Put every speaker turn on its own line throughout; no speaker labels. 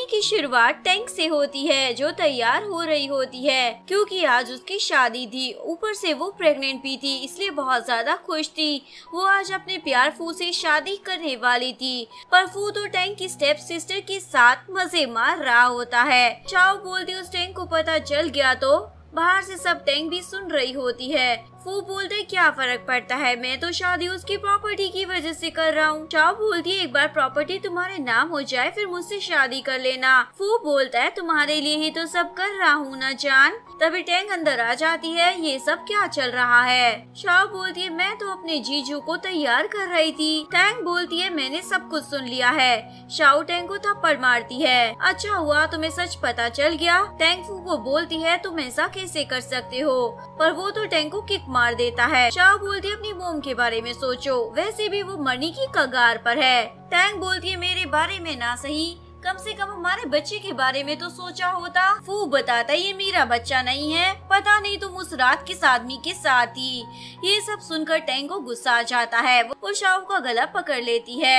कहानी की शुरुआत टैंक से होती है जो तैयार हो रही होती है क्योंकि आज उसकी शादी थी ऊपर से वो प्रेग्नेंट भी थी इसलिए बहुत ज्यादा खुश थी वो आज अपने प्यार फू से शादी करने वाली थी पर फू तो टैंक की स्टेप सिस्टर के साथ मजे मार रहा होता है चाओ बोलती उस टैंक को पता चल गया तो बाहर से सब टैंक भी सुन रही होती है वो बोलते क्या फर्क पड़ता है मैं तो शादी उसकी प्रॉपर्टी की वजह से कर रहा हूँ शाह बोलती है एक बार प्रॉपर्टी तुम्हारे नाम हो जाए फिर मुझसे शादी कर लेना फू बोलता है तुम्हारे लिए ही तो सब कर रहा हूँ ना जान तभी टैंक अंदर आ जाती है ये सब क्या चल रहा है शाह बोलती है मैं तो अपने जीजू को तैयार कर रही थी टैंक बोलती है मैंने सब कुछ सुन लिया है शाह टैंक को थप्पड़ मारती है अच्छा हुआ तुम्हें सच पता चल गया टैंक फू को बोलती है तुम ऐसा कैसे कर सकते हो पर वो तो टैंक को किक मार देता है शाह बोलती है अपनी मोम के बारे में सोचो वैसे भी वो मरने की कगार पर है टैंक बोलती है मेरे बारे में ना सही कम से कम हमारे बच्चे के बारे में तो सोचा होता फू बताता ये मेरा बच्चा नहीं है पता नहीं तुम उस रात किस आदमी के साथ ही ये सब सुनकर टेंगो गुस्सा आ जाता है वो शाहू का गला पकड़ लेती है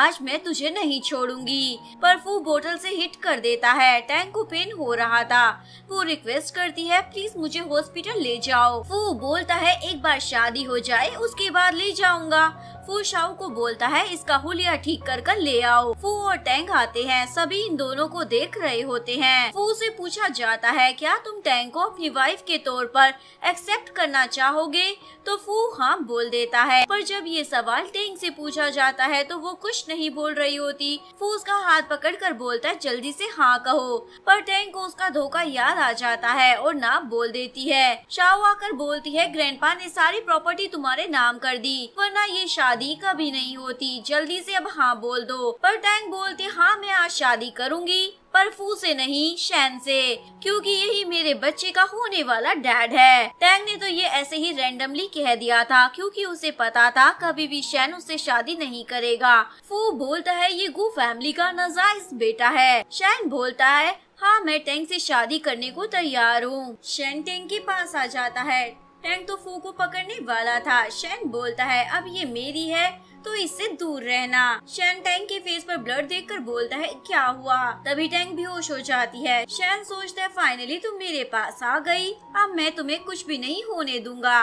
आज मैं तुझे नहीं छोड़ूंगी पर फू बोतल से हिट कर देता है टेंगो को पेन हो रहा था वो रिक्वेस्ट करती है प्लीज मुझे हॉस्पिटल ले जाओ फू बोलता है एक बार शादी हो जाए उसके बाद ले जाऊंगा फू शाहू को बोलता है इसका हुलिया ठीक कर कर ले आओ फू और टैंग आते हैं हैं सभी इन दोनों को देख रहे होते हैं वो उसे पूछा जाता है क्या तुम टैंग को अपनी वाइफ के तौर पर एक्सेप्ट करना चाहोगे तो फू हाँ बोल देता है पर जब ये सवाल टैंग से पूछा जाता है तो वो कुछ नहीं बोल रही होती फू उसका हाथ पकड़ कर बोलता है जल्दी से हाँ कहो पर टैंग को उसका धोखा याद आ जाता है और ना बोल देती है शाओ आकर बोलती है ग्रैंडपा ने सारी प्रॉपर्टी तुम्हारे नाम कर दी वरना ये शादी कभी नहीं होती जल्दी से अब हाँ बोल दो पर टैंग बोलती हाँ मैं आज शादी करूंगी पर फू से नहीं शैन से क्योंकि यही मेरे बच्चे का होने वाला डैड है टैंग ने तो ये ऐसे ही रैंडमली कह दिया था क्योंकि उसे पता था कभी भी शैन उससे शादी नहीं करेगा फू बोलता है ये गु फैमिली का नजायज बेटा है शैन बोलता है हाँ मैं टैंग से शादी करने को तैयार हूँ शैन टैंग के पास आ जाता है टैंग तो फू को पकड़ने वाला था शैन बोलता है अब ये मेरी है तो इससे दूर रहना शैन टैंक के फेस पर ब्लड देखकर बोलता है क्या हुआ तभी भी बेहोश हो जाती है शैन सोचता है फाइनली तुम मेरे पास आ गई अब मैं तुम्हें कुछ भी नहीं होने दूंगा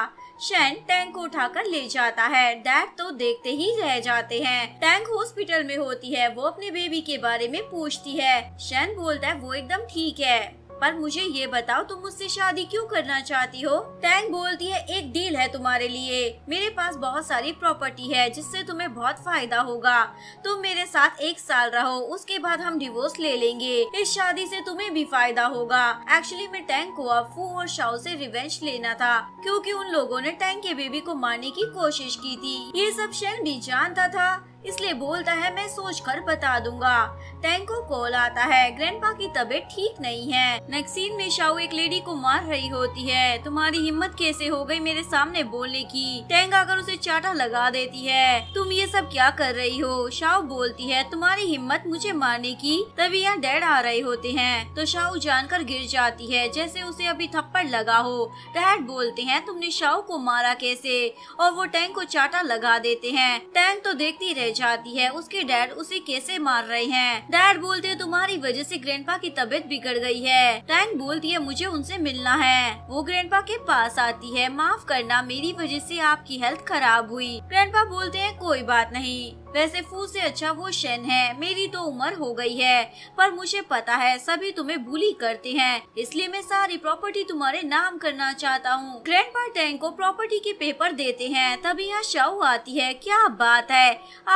शैन टैंक को उठाकर ले जाता है डैड तो देखते ही रह जाते हैं टैंक हॉस्पिटल में होती है वो अपने बेबी के बारे में पूछती है शैन बोलता है वो एकदम ठीक है पर मुझे ये बताओ तुम मुझसे शादी क्यों करना चाहती हो टैंग बोलती है एक डील है तुम्हारे लिए मेरे पास बहुत सारी प्रॉपर्टी है जिससे तुम्हें बहुत फायदा होगा तुम मेरे साथ एक साल रहो उसके बाद हम डिवोर्स ले लेंगे इस शादी से तुम्हें भी फायदा होगा एक्चुअली मैं टैंग को अफू और शाओ से रिवेंज लेना था क्योंकि उन लोगों ने टैंग के बेबी को मारने की कोशिश की थी ये सब शैन भी जानता था इसलिए बोलता है मैं सोच कर बता दूंगा टैंक को कॉल आता है ग्रैंडपा की तबीयत ठीक नहीं है नेक्सीन में शाह एक लेडी को मार रही होती है तुम्हारी हिम्मत कैसे हो गई मेरे सामने बोलने की टैंक आकर उसे चाटा लगा देती है तुम ये सब क्या कर रही हो शाहू बोलती है तुम्हारी हिम्मत मुझे मारने की तभी यहाँ डैड आ रहे होते हैं तो शाओ जान गिर जाती है जैसे उसे अभी थप्पड़ लगा हो डैड बोलते है तुमने शाहू को मारा कैसे और वो टैंक को चाटा लगा देते हैं टैंक तो देखती रह रह जाती है उसके डैड उसे कैसे मार रहे हैं डैड बोलते तुम्हारी वजह से ग्रैंडपा की तबीयत बिगड़ गई है टैंक बोलती है मुझे उनसे मिलना है वो ग्रैंडपा के पास आती है माफ करना मेरी वजह से आपकी हेल्थ खराब हुई ग्रैंडपा बोलते हैं कोई बात नहीं वैसे फू से अच्छा वो शेन है मेरी तो उम्र हो गई है पर मुझे पता है सभी तुम्हें भूली करते हैं इसलिए मैं सारी प्रॉपर्टी तुम्हारे नाम करना चाहता हूँ ग्रैंड पा टैंक को प्रॉपर्टी के पेपर देते हैं तभी यहाँ शव आती है क्या बात है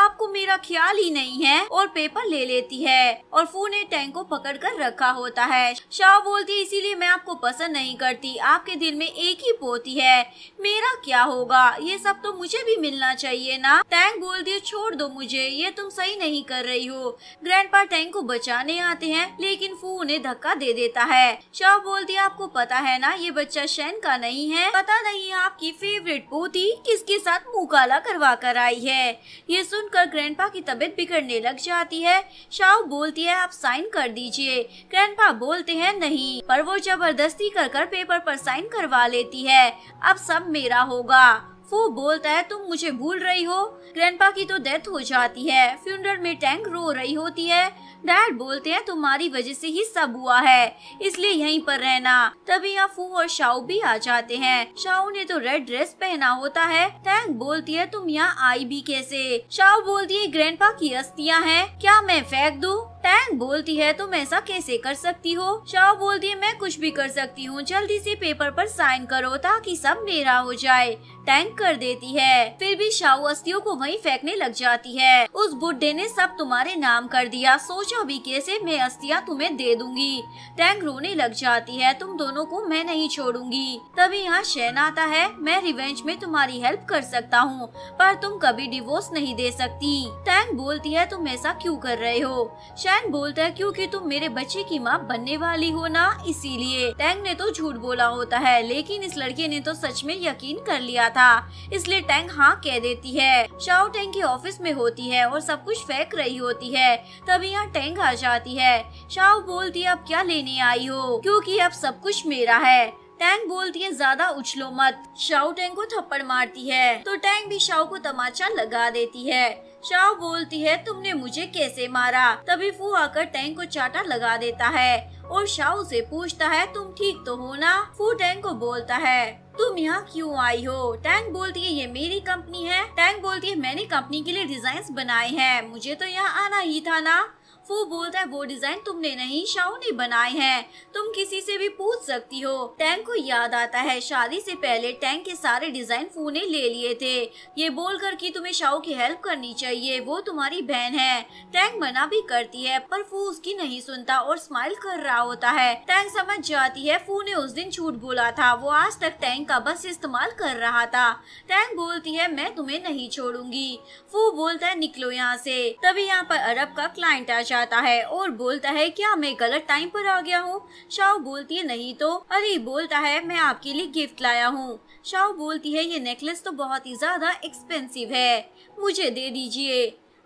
आपको मेरा ख्याल ही नहीं है और पेपर ले लेती है और फू ने टैंक को पकड़ कर रखा होता है शाह बोलती है इसीलिए मैं आपको पसंद नहीं करती आपके दिल में एक ही पोती है मेरा क्या होगा ये सब तो मुझे भी मिलना चाहिए ना टैंक बोलती है छोड़ दो मुझे ये तुम सही नहीं कर रही हो ग्रैंड पा टैंक को बचाने आते हैं लेकिन फू उन्हें धक्का दे देता है शाह बोलती है आपको पता है ना ये बच्चा शैन का नहीं है पता नहीं आपकी फेवरेट पोती किसके साथ मुकाला करवा कर आई है ये सुन सुनकर ग्रैंडपा की तबीयत बिगड़ने लग जाती है शाओ बोलती है आप साइन कर दीजिए ग्रैंडपा बोलते हैं नहीं पर वो जबरदस्ती कर कर पेपर पर साइन करवा लेती है अब सब मेरा होगा वो बोलता है तुम मुझे भूल रही हो ग्रैंडपा की तो डेथ हो जाती है फ्यूनरल में टैंक रो रही होती है डैड बोलते हैं तुम्हारी वजह से ही सब हुआ है इसलिए यहीं पर रहना तभी यहाँ फू और शाओ भी आ जाते हैं शाओ ने तो रेड ड्रेस पहना होता है टैंक बोलती है तुम यहाँ आई भी कैसे शाओ बोलती है पा की अस्थियाँ हैं क्या मैं फेंक दूँ टैंक बोलती है तुम ऐसा कैसे कर सकती हो शाह बोलती है मैं कुछ भी कर सकती हूँ जल्दी से पेपर पर साइन करो ताकि सब मेरा हो जाए टैंक कर देती है फिर भी शाहू अस्थियों को वहीं फेंकने लग जाती है उस बुढ़े ने सब तुम्हारे नाम कर दिया सोचा भी कैसे मैं अस्थियाँ तुम्हें दे दूंगी टैंक रोने लग जाती है तुम दोनों को मैं नहीं छोड़ूंगी तभी यहाँ शैन आता है मैं रिवेंज में तुम्हारी हेल्प कर सकता हूँ पर तुम कभी डिवोर्स नहीं दे सकती टैंक बोलती है तुम ऐसा क्यूँ कर रहे हो शैन बोलता है क्यूँकी तुम मेरे बच्चे की माँ बनने वाली हो न इसीलिए टैंक ने तो झूठ बोला होता है लेकिन इस लड़के ने तो सच में यकीन कर लिया था इसलिए टैंग हाँ कह देती है शाओ टैंग की ऑफिस में होती है और सब कुछ फेंक रही होती है तभी यहाँ टैंग आ जाती है शाओ बोलती है अब क्या लेने आई हो क्योंकि अब सब कुछ मेरा है टैंग बोलती है ज्यादा उछलो मत शाओ टैंग को थप्पड़ मारती है तो टैंग भी शाओ को तमाचा लगा देती है शाओ बोलती है तुमने मुझे कैसे मारा तभी फू आकर टैंक को चाटा लगा देता है और शाओ से पूछता है तुम ठीक तो हो ना फू टैंक को बोलता है तुम यहाँ क्यों आई हो टैंक बोलती है ये मेरी कंपनी है टैंक बोलती है मैंने कंपनी के लिए डिजाइन बनाए हैं मुझे तो यहाँ आना ही था ना फू बोलता है वो डिजाइन तुमने नहीं शाओ ने बनाए हैं तुम किसी से भी पूछ सकती हो टैंक को याद आता है शादी से पहले टैंक के सारे डिजाइन फू ने ले लिए थे ये बोलकर कि तुम्हें शाओ की हेल्प करनी चाहिए वो तुम्हारी बहन है टैंक मना भी करती है पर फू उसकी नहीं सुनता और स्माइल कर रहा होता है टैंक समझ जाती है फू ने उस दिन झूठ बोला था वो आज तक टैंक का बस इस्तेमाल कर रहा था टैंक बोलती है मैं तुम्हें नहीं छोड़ूंगी फू बोलता है निकलो यहाँ से तभी यहाँ पर अरब का क्लाइंट आ जाता है और बोलता है क्या मैं गलत टाइम पर आ गया हूँ शाओ बोलती है नहीं तो अली बोलता है मैं आपके लिए गिफ्ट लाया हूँ शाओ बोलती है ये नेकलेस तो बहुत ही ज्यादा एक्सपेंसिव है मुझे दे दीजिए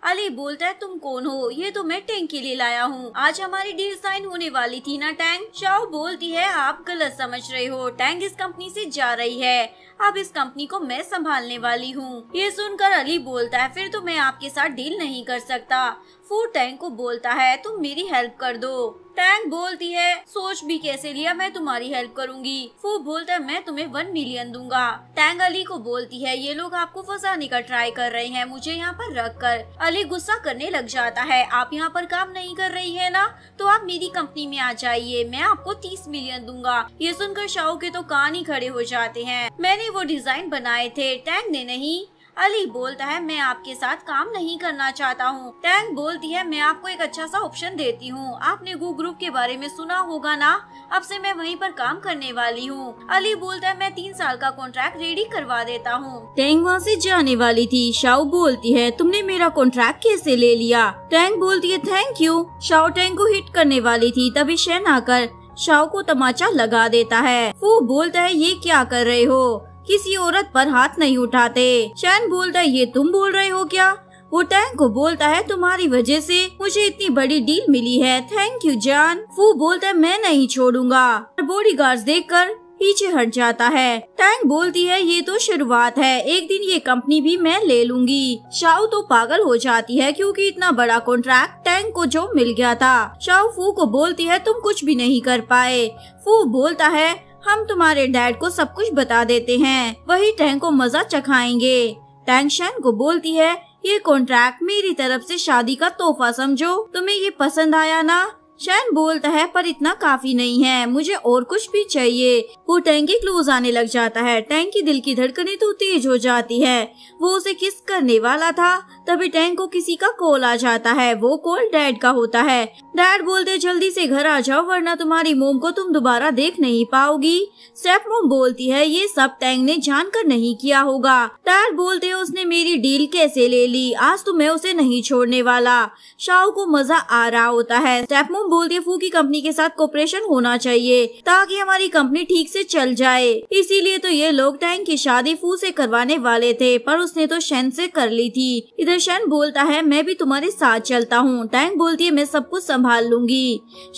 अली बोलता है तुम कौन हो ये तो मैं टैंक के लिए लाया हूँ आज हमारी डील साइन होने वाली थी ना टैंक शाओ बोलती है आप गलत समझ रहे हो टैंक इस कंपनी से जा रही है अब इस कंपनी को मैं संभालने वाली हूँ ये सुनकर अली बोलता है फिर तो मैं आपके साथ डील नहीं कर सकता फूड टैंक को बोलता है तुम मेरी हेल्प कर दो टैंक बोलती है सोच भी कैसे लिया मैं तुम्हारी हेल्प करूंगी फू बोलता है मैं तुम्हें वन मिलियन दूंगा टैंग अली को बोलती है ये लोग आपको फंसाने का ट्राई कर रहे हैं मुझे यहाँ पर रख कर अली गुस्सा करने लग जाता है आप यहाँ पर काम नहीं कर रही है ना तो आप मेरी कंपनी में आ जाइए मैं आपको तीस मिलियन दूंगा ये सुनकर शाहू के तो कान ही खड़े हो जाते हैं मैंने ही वो डिज़ाइन बनाए थे टैंग ने नहीं अली बोलता है मैं आपके साथ काम नहीं करना चाहता हूँ टैंग बोलती है मैं आपको एक अच्छा सा ऑप्शन देती हूँ आपने गू ग्रुप के बारे में सुना होगा ना अब से मैं वहीं पर काम करने वाली हूँ अली बोलता है मैं तीन साल का कॉन्ट्रैक्ट रेडी करवा देता हूँ टैंग वहाँ से जाने वाली थी शाओ बोलती है तुमने मेरा कॉन्ट्रैक्ट कैसे ले लिया टैंग बोलती है थैंक यू शाओ टैंग को हिट करने वाली थी तभी शेन आकर शाओ को तमाचा लगा देता है वो बोलता है ये क्या कर रहे हो किसी औरत पर हाथ नहीं उठाते शैन बोलता है ये तुम बोल रहे हो क्या वो टैंक को बोलता है तुम्हारी वजह से मुझे इतनी बड़ी डील मिली है थैंक यू जान फू बोलता है मैं नहीं छोड़ूंगा बॉडी गार्ड देख कर पीछे हट जाता है टैंक बोलती है ये तो शुरुआत है एक दिन ये कंपनी भी मैं ले लूंगी शाह तो पागल हो जाती है क्योंकि इतना बड़ा कॉन्ट्रैक्ट टैंक को जो मिल गया था शाह फू को बोलती है तुम कुछ भी नहीं कर पाए फू बोलता है हम तुम्हारे डैड को सब कुछ बता देते हैं वही टैंक को मजा चखाएंगे टैंक शैन को बोलती है ये कॉन्ट्रैक्ट मेरी तरफ से शादी का तोहफा समझो तुम्हें ये पसंद आया ना शैन बोलता है पर इतना काफी नहीं है मुझे और कुछ भी चाहिए वो टैंकी क्लोज आने लग जाता है टैंकी दिल की धड़कने तो तेज हो जाती है वो उसे किस करने वाला था तभी टैंक को किसी का कॉल आ जाता है वो कॉल डैड का होता है डैड बोलते जल्दी से घर आ जाओ वरना तुम्हारी मोम को तुम दोबारा देख नहीं पाओगी स्टेप मोम बोलती है ये सब टैंक ने जान कर नहीं किया होगा डैड बोलते उसने मेरी डील कैसे ले ली आज तो मैं उसे नहीं छोड़ने वाला शाह को मजा आ रहा होता है स्टेप मोम तुम बोलते फू की कंपनी के साथ कोपरेशन होना चाहिए ताकि हमारी कंपनी ठीक से चल जाए इसीलिए तो ये लोग टैंग की शादी फू से करवाने वाले थे पर उसने तो शैन से कर ली थी इधर शैन बोलता है मैं भी तुम्हारे साथ चलता हूँ टैंग बोलती है मैं सब कुछ संभाल लूंगी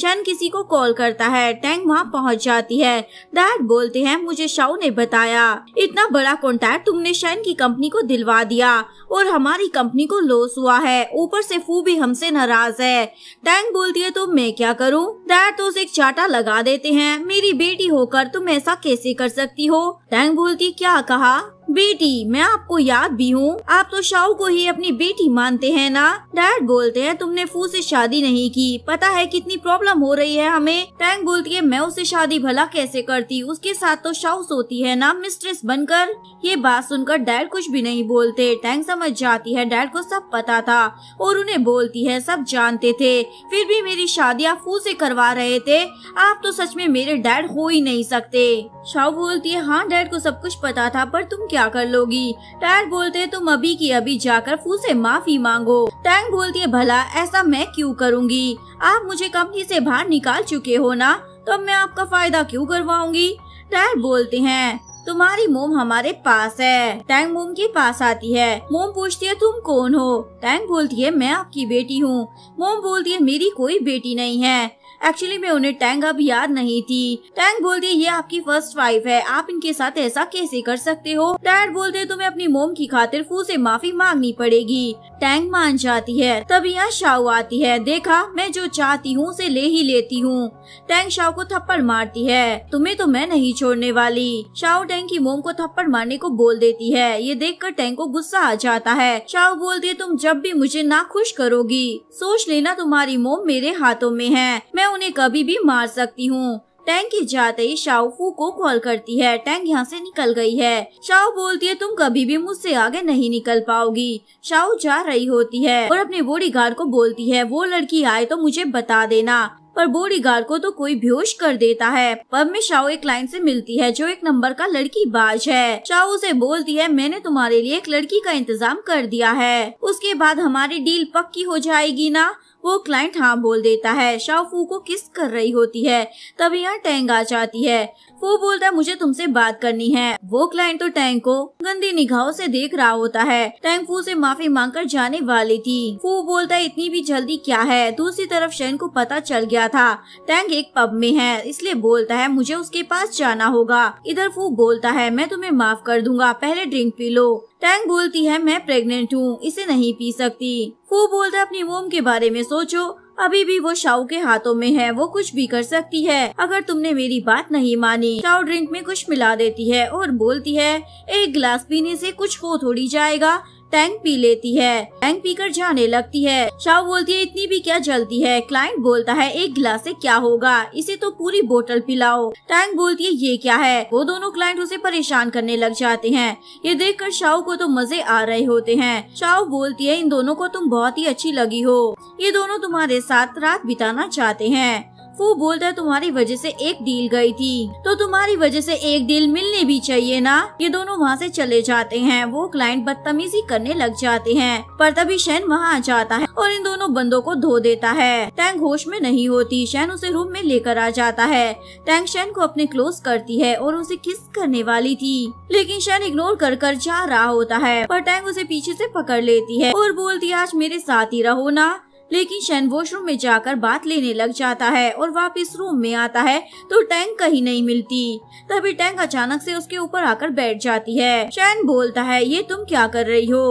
शैन किसी को कॉल करता है टैंग वहाँ पहुँच जाती है डैड बोलते है मुझे शाह ने बताया इतना बड़ा कॉन्टैक्ट तुमने शैन की कंपनी को दिलवा दिया और हमारी कंपनी को लॉस हुआ है ऊपर से फू भी हमसे नाराज है टैंग बोलती है तुम तो मैं क्या करूं? दैट उस एक चाटा लगा देते हैं मेरी बेटी होकर तुम ऐसा कैसे कर सकती हो टैंग बोलती क्या कहा बेटी मैं आपको याद भी हूँ आप तो शाहू को ही अपनी बेटी मानते हैं ना डैड बोलते हैं तुमने फू से शादी नहीं की पता है कितनी प्रॉब्लम हो रही है हमें टैंग बोलती है मैं उसे शादी भला कैसे करती उसके साथ तो शाहू सोती है ना मिस्ट्रेस बनकर ये बात सुनकर डैड कुछ भी नहीं बोलते टैंग समझ जाती है डैड को सब पता था और उन्हें बोलती है सब जानते थे फिर भी मेरी शादी आप फू से करवा रहे थे आप तो सच में मेरे डैड हो ही नहीं सकते शाहू बोलती है हाँ डैड को सब कुछ पता था पर तुम क्या कर लोगी टैंक बोलते तुम अभी की अभी जाकर फू से माफी मांगो टैंक बोलती है भला ऐसा मैं क्यों करूँगी आप मुझे कंपनी से बाहर निकाल चुके हो ना तो मैं आपका फायदा क्यों करवाऊंगी टैंक बोलते हैं तुम्हारी मोम हमारे पास है टैंग मोम के पास आती है मोम पूछती है तुम कौन हो टैंग बोलती है मैं आपकी बेटी हूँ मोम बोलती है मेरी कोई बेटी नहीं है एक्चुअली में उन्हें टैंग अब याद नहीं थी टैंग बोलते ये आपकी फर्स्ट वाइफ है आप इनके साथ ऐसा कैसे कर सकते हो डैड बोलते तुम्हें अपनी मोम की खातिर फू से माफी मांगनी पड़ेगी टैंग मान जाती है तभी यहाँ शाओ आती है देखा मैं जो चाहती हूँ उसे ले ही लेती हूँ टैंग शाओ को थप्पड़ मारती है तुम्हें तो मैं नहीं छोड़ने वाली शाह टैंग की मोम को थप्पड़ मारने को बोल देती है ये देख कर टैंग को गुस्सा आ जाता है शाओ बोलती है तुम जब भी मुझे ना खुश करोगी सोच लेना तुम्हारी मोम मेरे हाथों में है मैं उन्हें कभी भी मार सकती हूँ टैंग की जाते ही शाओफू को कॉल करती है टैंग यहाँ से निकल गई है शाओ बोलती है तुम कभी भी मुझसे आगे नहीं निकल पाओगी शाओ जा रही होती है और अपने बॉडी गार्ड को बोलती है वो लड़की आए तो मुझे बता देना पर बॉडी गार्ड को तो कोई बेहोश कर देता है पब में शाओ एक लाइन से मिलती है जो एक नंबर का लड़की बाज है शाओ उसे बोलती है मैंने तुम्हारे लिए एक लड़की का इंतजाम कर दिया है उसके बाद हमारी डील पक्की हो जाएगी ना वो क्लाइंट हाँ बोल देता है शाहफू को किस कर रही होती है तभी यहाँ टैंग आ जाती है वो बोलता है मुझे तुमसे बात करनी है वो क्लाइंट तो टैंग को गंदी निगाहों से देख रहा होता है टैंग फू से माफी मांगकर जाने वाली थी फू बोलता है इतनी भी जल्दी क्या है दूसरी तरफ शेन को पता चल गया था टैंग एक पब में है इसलिए बोलता है मुझे उसके पास जाना होगा इधर फू बोलता है मैं तुम्हें माफ कर दूंगा पहले ड्रिंक पी लो टैंग बोलती है मैं प्रेग्नेंट हूँ इसे नहीं पी सकती खूब बोलता अपनी मोम के बारे में सोचो अभी भी वो शाओ के हाथों में है वो कुछ भी कर सकती है अगर तुमने मेरी बात नहीं मानी शाओ ड्रिंक में कुछ मिला देती है और बोलती है एक गिलास पीने से कुछ हो थोड़ी जाएगा टैंक पी लेती है टैंक पीकर जाने लगती है शाह बोलती है इतनी भी क्या जलती है क्लाइंट बोलता है एक गिलास से क्या होगा इसे तो पूरी बोतल पिलाओ टैंक बोलती है ये क्या है वो दोनों क्लाइंट उसे परेशान करने लग जाते हैं ये देख कर शाह को तो मजे आ रहे होते हैं शाह बोलती है इन दोनों को तुम बहुत ही अच्छी लगी हो ये दोनों तुम्हारे साथ रात बिताना चाहते है वो बोलता है तुम्हारी वजह से एक डील गई थी तो तुम्हारी वजह से एक डील मिलनी भी चाहिए ना ये दोनों वहाँ से चले जाते हैं वो क्लाइंट बदतमीजी करने लग जाते हैं पर तभी शैन वहाँ आ जाता है और इन दोनों बंदों को धो देता है टैंक होश में नहीं होती शैन उसे रूम में लेकर आ जाता है टैंक शैन को अपने क्लोज करती है और उसे किस करने वाली थी लेकिन शैन इग्नोर कर कर जा रहा होता है पर टैंक उसे पीछे से पकड़ लेती है और बोलती है आज मेरे साथ ही रहो ना लेकिन शैन वॉशरूम में जाकर बात लेने लग जाता है और वापस रूम में आता है तो टैंक कहीं नहीं मिलती तभी टैंक अचानक से उसके ऊपर आकर बैठ जाती है शैन बोलता है ये तुम क्या कर रही हो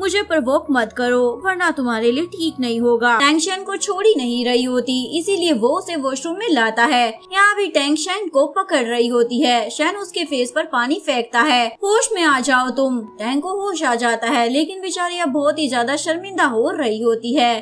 मुझे प्रवोक मत करो वरना तुम्हारे लिए ठीक नहीं होगा टैंगशन को छोड़ी नहीं रही होती इसीलिए वो उसे वॉशरूम में लाता है यहाँ भी टैंग शैन को पकड़ रही होती है शैन उसके फेस पर पानी फेंकता है होश में आ जाओ तुम टैंक को होश आ जाता है लेकिन बेचारी अब बहुत ही ज्यादा शर्मिंदा हो रही होती है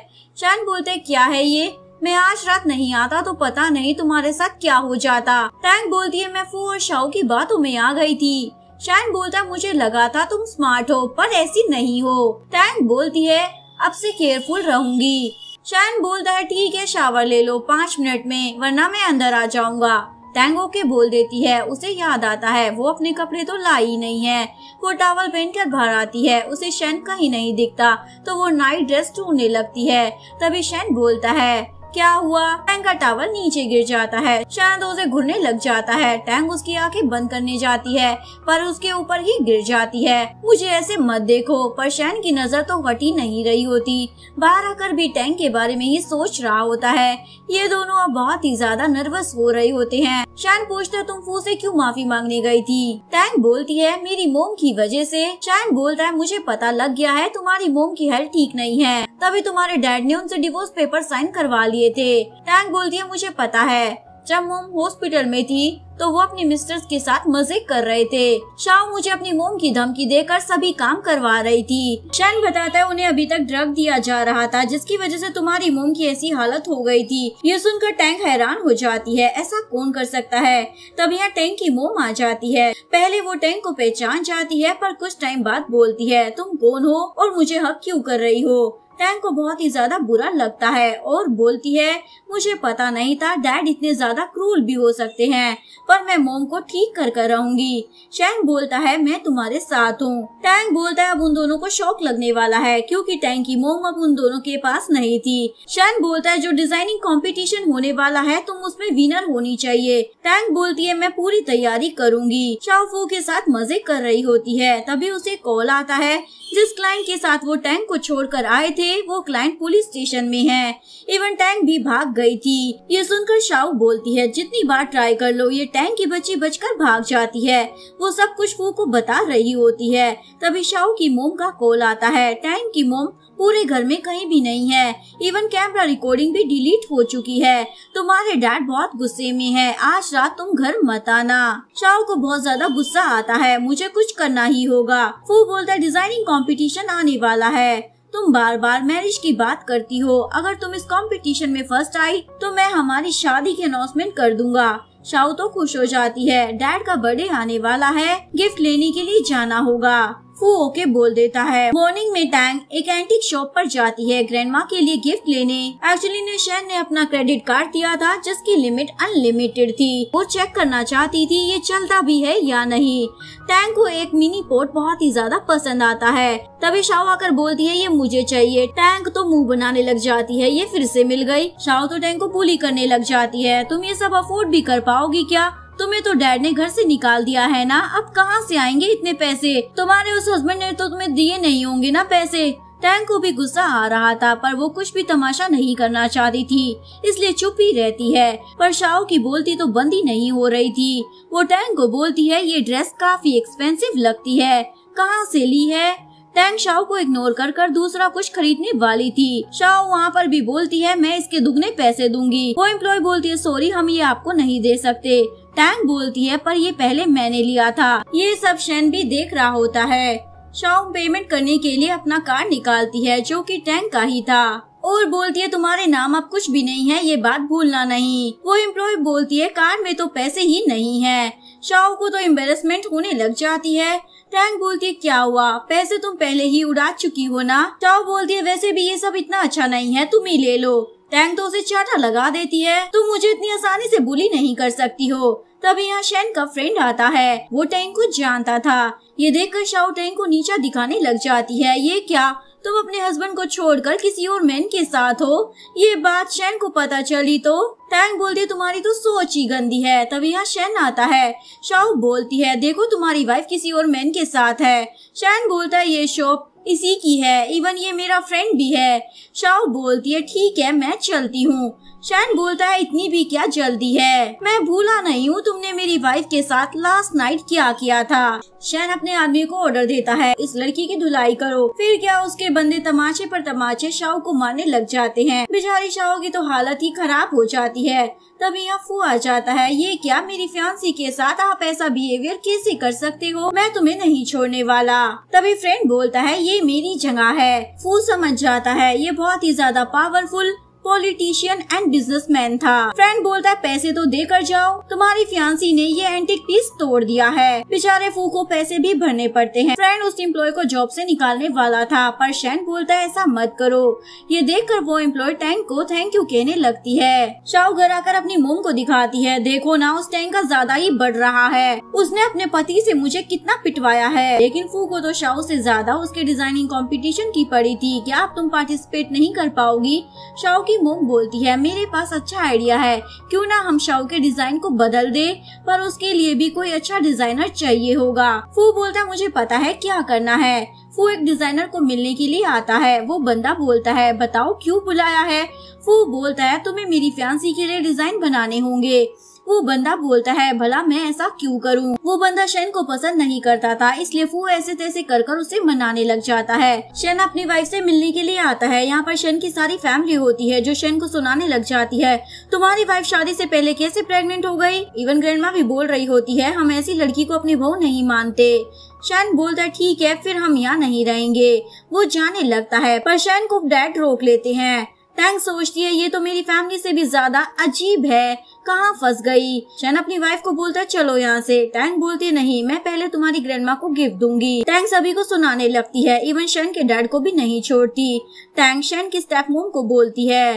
शैन बोलते क्या है ये मैं आज रात नहीं आता तो पता नहीं तुम्हारे साथ क्या हो जाता टैंक बोलती है मैं फू और शाओ की बातों में आ गई थी शैन बोलता मुझे लगा था तुम स्मार्ट हो पर ऐसी नहीं हो टैंग बोलती है अब से केयरफुल रहूंगी शैन बोलता है ठीक है शावर ले लो पाँच मिनट में वरना मैं अंदर आ जाऊंगा टैंग ओके बोल देती है उसे याद आता है वो अपने कपड़े तो लाई नहीं है वो टावल पहनकर बाहर आती है उसे शैन कहीं नहीं दिखता तो वो नाइट ड्रेस ढूंढने लगती है तभी शैन बोलता है क्या हुआ टैंक का टावर नीचे गिर जाता है शायद उसे घुरने लग जाता है टैंक उसकी आंखें बंद करने जाती है पर उसके ऊपर ही गिर जाती है मुझे ऐसे मत देखो पर शैन की नजर तो हटी नहीं रही होती बाहर आकर भी टैंक के बारे में ही सोच रहा होता है ये दोनों अब बहुत ही ज्यादा नर्वस हो रहे होते हैं शैन पूछता तुम फू से क्यों माफी मांगने गई थी टैंक बोलती है मेरी मोम की वजह से शैन बोलता है मुझे पता लग गया है तुम्हारी मोम की हेल्थ ठीक नहीं है तभी तुम्हारे डैड ने उनसे डिवोर्स पेपर साइन करवा लिए गए थे टैंक बोलती है मुझे पता है जब मोम हॉस्पिटल में थी तो वो अपनी मिस्टर्स के साथ मजे कर रहे थे शाह मुझे अपनी मोम की धमकी देकर सभी काम करवा रही थी शैन बताता है उन्हें अभी तक ड्रग दिया जा रहा था जिसकी वजह से तुम्हारी मोम की ऐसी हालत हो गई थी ये सुनकर टैंक हैरान हो जाती है ऐसा कौन कर सकता है तब यहाँ टैंक की मोम आ जाती है पहले वो टैंक को पहचान जाती है पर कुछ टाइम बाद बोलती है तुम कौन हो और मुझे हक क्यूँ कर रही हो टैंक को बहुत ही ज्यादा बुरा लगता है और बोलती है मुझे पता नहीं था डैड इतने ज्यादा क्रूर भी हो सकते हैं पर मैं मोम को ठीक कर कर रहूंगी शैंग बोलता है मैं तुम्हारे साथ हूँ टैंक बोलता है अब उन दोनों को शौक लगने वाला है क्योंकि टैंक की मोम अब उन दोनों के पास नहीं थी शैंग बोलता है जो डिजाइनिंग कॉम्पिटिशन होने वाला है तुम उसमें विनर होनी चाहिए टैंक बोलती है मैं पूरी तैयारी करूंगी शाओफू के साथ मजे कर रही होती है तभी उसे कॉल आता है जिस क्लाइंट के साथ वो टैंक को छोड़ आए थे थे वो क्लाइंट पुलिस स्टेशन में है इवन टैंक भी भाग गई थी ये सुनकर शाहू बोलती है जितनी बार ट्राई कर लो ये टैंक की बच्ची बचकर भाग जाती है वो सब कुछ फू को बता रही होती है तभी शाहू की मोम का कॉल आता है टैंक की मोम पूरे घर में कहीं भी नहीं है इवन कैमरा रिकॉर्डिंग भी डिलीट हो चुकी है तुम्हारे डैड बहुत गुस्से में है आज रात तुम घर मत आना शाह को बहुत ज्यादा गुस्सा आता है मुझे कुछ करना ही होगा फू बोलता है डिजाइनिंग कंपटीशन आने वाला है तुम बार बार मैरिज की बात करती हो अगर तुम इस कंपटीशन में फर्स्ट आई तो मैं हमारी शादी की अनाउंसमेंट कर दूंगा शाह तो खुश हो जाती है डैड का बर्थडे आने वाला है गिफ्ट लेने के लिए जाना होगा वो ओके बोल देता है मॉर्निंग में टैंग एक एंटिक शॉप पर जाती है माँ के लिए गिफ्ट लेने एक्चुअली निशन ने अपना क्रेडिट कार्ड दिया था जिसकी लिमिट अनलिमिटेड थी वो चेक करना चाहती थी ये चलता भी है या नहीं टैंग को एक मिनी पोर्ट बहुत ही ज्यादा पसंद आता है तभी शाह आकर बोलती है ये मुझे चाहिए टैंक तो मुंह बनाने लग जाती है ये फिर से मिल गई शाह तो टैंक को पूरी करने लग जाती है तुम ये सब अफोर्ड भी कर पाओगी क्या तुम्हें तो डैड ने घर से निकाल दिया है ना अब कहाँ से आएंगे इतने पैसे तुम्हारे उस हस्बैंड ने तो तुम्हें दिए नहीं होंगे ना पैसे टैंक को भी गुस्सा आ रहा था पर वो कुछ भी तमाशा नहीं करना चाहती थी इसलिए चुप ही रहती है पर शाओ की बोलती तो बंदी नहीं हो रही थी वो टैंक को बोलती है ये ड्रेस काफी एक्सपेंसिव लगती है कहाँ से ली है टैंग शाओ को इग्नोर कर कर दूसरा कुछ खरीदने वाली थी शाओ वहाँ पर भी बोलती है मैं इसके दुगने पैसे दूंगी वो एम्प्लॉय बोलती है सॉरी हम ये आपको नहीं दे सकते टैंग बोलती है पर ये पहले मैंने लिया था ये सब शेन भी देख रहा होता है शॉक पेमेंट करने के लिए अपना कार्ड निकालती है जो कि टैंक का ही था और बोलती है तुम्हारे नाम अब कुछ भी नहीं है ये बात भूलना नहीं वो एम्प्लॉय बोलती है कार्ड में तो पैसे ही नहीं है शाओ को तो एम्बेरसमेंट होने लग जाती है टैंक बोलती है क्या हुआ पैसे तुम पहले ही उड़ा चुकी हो ना शाओ बोलती है वैसे भी ये सब इतना अच्छा नहीं है तुम ही ले लो टैंक तो उसे चाटा लगा देती है तुम तो मुझे इतनी आसानी से बुली नहीं कर सकती हो तभी यहाँ शैन का फ्रेंड आता है वो टैंक को जानता था ये देखकर शाओ टैंक को नीचा दिखाने लग जाती है ये क्या तुम अपने हस्बैंड को छोड़कर किसी और मैन के साथ हो ये बात शैन को पता चली तो टैंग बोलती है तुम्हारी तो सोच ही गंदी है तभी यहाँ शैन आता है शाओ बोलती है देखो तुम्हारी वाइफ किसी और मैन के साथ है शैन बोलता है ये शॉप इसी की है इवन ये मेरा फ्रेंड भी है शाह बोलती है ठीक है मैं चलती हूँ शैन बोलता है इतनी भी क्या जल्दी है मैं भूला नहीं हूँ तुमने मेरी वाइफ के साथ लास्ट नाइट क्या किया था शैन अपने आदमी को ऑर्डर देता है इस लड़की की धुलाई करो फिर क्या उसके बंदे तमाचे पर तमाचे शाह को मारने लग जाते हैं बेचारी शाह की तो हालत ही खराब हो जाती है तभी अफू आ जाता है ये क्या मेरी फ्यांसी के साथ आप ऐसा बिहेवियर कैसे कर सकते हो मैं तुम्हें नहीं छोड़ने वाला तभी फ्रेंड बोलता है ये मेरी जगह है फू समझ जाता है ये बहुत ही ज्यादा पावरफुल पॉलिटिशियन एंड बिजनेसमैन था फ्रेंड बोलता है पैसे तो देकर जाओ तुम्हारी फियांसी ने ये एंटिक पीस तोड़ दिया है बेचारे फू को पैसे भी भरने पड़ते हैं फ्रेंड उस एम्प्लॉय को जॉब से निकालने वाला था पर शैन बोलता है ऐसा मत करो ये देख कर वो एम्प्लॉय टैंक को थैंक यू कहने लगती है शाह घर आकर अपनी मोम को दिखाती है देखो ना उस टैंक का ज्यादा ही बढ़ रहा है उसने अपने पति ऐसी मुझे कितना पिटवाया है लेकिन फू को तो शाह ऐसी ज्यादा उसके डिजाइनिंग कॉम्पिटिशन की पड़ी थी क्या अब तुम पार्टिसिपेट नहीं कर पाओगी शाओ की वहीं मोंग बोलती है मेरे पास अच्छा आइडिया है क्यों ना हम शाओ के डिजाइन को बदल दे पर उसके लिए भी कोई अच्छा डिजाइनर चाहिए होगा फू बोलता है मुझे पता है क्या करना है फू एक डिजाइनर को मिलने के लिए आता है वो बंदा बोलता है बताओ क्यों बुलाया है फू बोलता है तुम्हें मेरी फैंसी के लिए डिजाइन बनाने होंगे वो बंदा बोलता है भला मैं ऐसा क्यों करूं? वो बंदा शैन को पसंद नहीं करता था इसलिए फू ऐसे तैसे कर कर उसे मनाने लग जाता है शैन अपनी वाइफ से मिलने के लिए आता है यहाँ पर शैन की सारी फैमिली होती है जो शैन को सुनाने लग जाती है तुम्हारी वाइफ शादी से पहले कैसे प्रेग्नेंट हो गई इवन ग्रैंडमा भी बोल रही होती है हम ऐसी लड़की को अपनी बहू नहीं मानते शैन बोलता ठीक है फिर हम यहाँ नहीं रहेंगे वो जाने लगता है पर शैन को डैड रोक लेते हैं टैंक सोचती है ये तो मेरी फैमिली से भी ज्यादा अजीब है कहाँ फंस गई शैन अपनी वाइफ को बोलता है चलो यहाँ से टैंक बोलती नहीं मैं पहले तुम्हारी ग्रैंड को गिफ्ट दूंगी टैंक सभी को सुनाने लगती है इवन शन के डैड को भी नहीं छोड़ती टैंक शन की स्टेप मोम को बोलती है